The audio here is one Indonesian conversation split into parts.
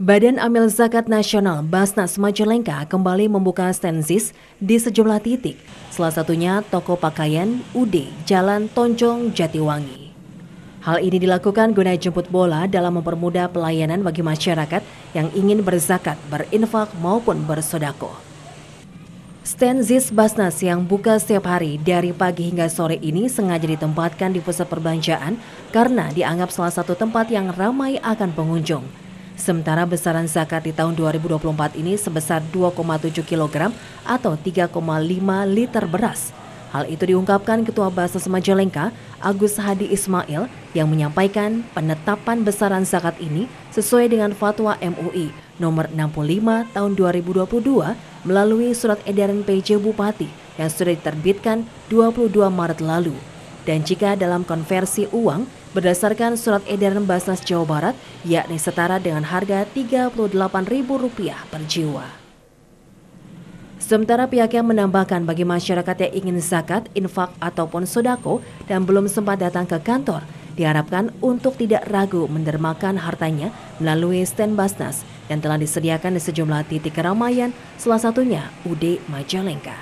Badan Amil Zakat Nasional Basnas Majalengka kembali membuka stensis di sejumlah titik, salah satunya toko pakaian UD Jalan Tonjong Jatiwangi. Hal ini dilakukan guna jemput bola dalam mempermudah pelayanan bagi masyarakat yang ingin berzakat, berinfak maupun bersodako. Stensis Basnas yang buka setiap hari dari pagi hingga sore ini sengaja ditempatkan di pusat perbelanjaan karena dianggap salah satu tempat yang ramai akan pengunjung. Sementara besaran zakat di tahun 2024 ini sebesar 2,7 kg atau 3,5 liter beras. Hal itu diungkapkan Ketua Bahasa Majalengka Agus Hadi Ismail yang menyampaikan penetapan besaran zakat ini sesuai dengan fatwa MUI nomor 65 tahun 2022 melalui surat edaran PJ Bupati yang sudah diterbitkan 22 Maret lalu. Dan jika dalam konversi uang Berdasarkan surat edaran Basnas Jawa Barat, yakni setara dengan harga Rp38.000 per jiwa. Sementara pihaknya menambahkan bagi masyarakat yang ingin zakat, infak, ataupun sodako dan belum sempat datang ke kantor, diharapkan untuk tidak ragu mendermakan hartanya melalui stand Basnas yang telah disediakan di sejumlah titik keramaian, salah satunya UD Majalengka.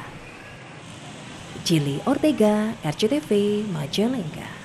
cili Ortega, RCTV Majalengka.